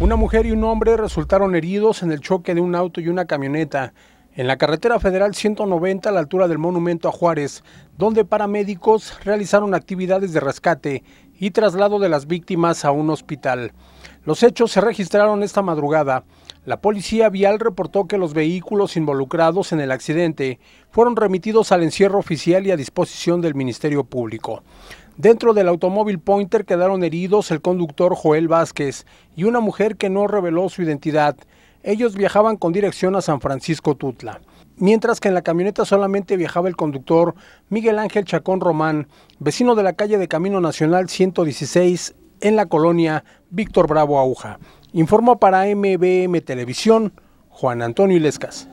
Una mujer y un hombre resultaron heridos en el choque de un auto y una camioneta en la carretera federal 190 a la altura del monumento a Juárez, donde paramédicos realizaron actividades de rescate y traslado de las víctimas a un hospital. Los hechos se registraron esta madrugada. La policía vial reportó que los vehículos involucrados en el accidente fueron remitidos al encierro oficial y a disposición del Ministerio Público. Dentro del automóvil Pointer quedaron heridos el conductor Joel Vázquez y una mujer que no reveló su identidad. Ellos viajaban con dirección a San Francisco Tutla. Mientras que en la camioneta solamente viajaba el conductor Miguel Ángel Chacón Román, vecino de la calle de Camino Nacional 116 en la colonia Víctor Bravo Aguja. Informó para MBM Televisión Juan Antonio Ilescas.